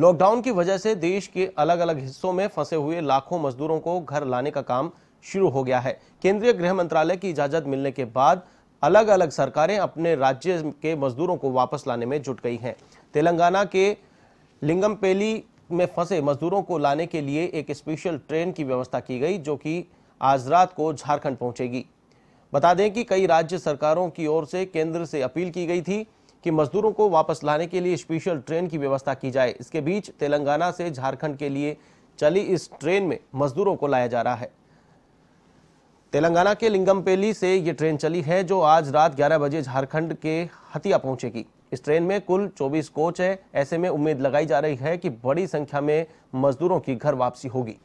lockdown की वजह से देश के अलग अलग हिस्सों में फंसे हुए लाखों मजदूरों को घर लाने का काम शुरू हो गया है केंद्रीय गृह मंत्रालय की इजाजत मिलने के बाद अलग अलग सरकारें अपने राज्य के मजदूरों को वापस लाने में जुट गई हैं तेलंगाना के लिंगमपेली में फंसे मजदूरों को लाने के लिए एक स्पेशल ट्रेन की व्यवस्था की गई जो कि आज रात को झारखंड पहुंचेगी बता दें कि कई राज्य सरकारों की ओर से केंद्र से अपील की गई थी कि मजदूरों को वापस लाने के लिए स्पेशल ट्रेन की व्यवस्था की जाए इसके बीच तेलंगाना से झारखंड के लिए चली इस ट्रेन में मजदूरों को लाया जा रहा है तेलंगाना के लिंगमपेली से ये ट्रेन चली है जो आज रात 11 बजे झारखंड के हतिया पहुंचेगी इस ट्रेन में कुल 24 कोच है ऐसे में उम्मीद लगाई जा रही है कि बड़ी संख्या में मजदूरों की घर वापसी होगी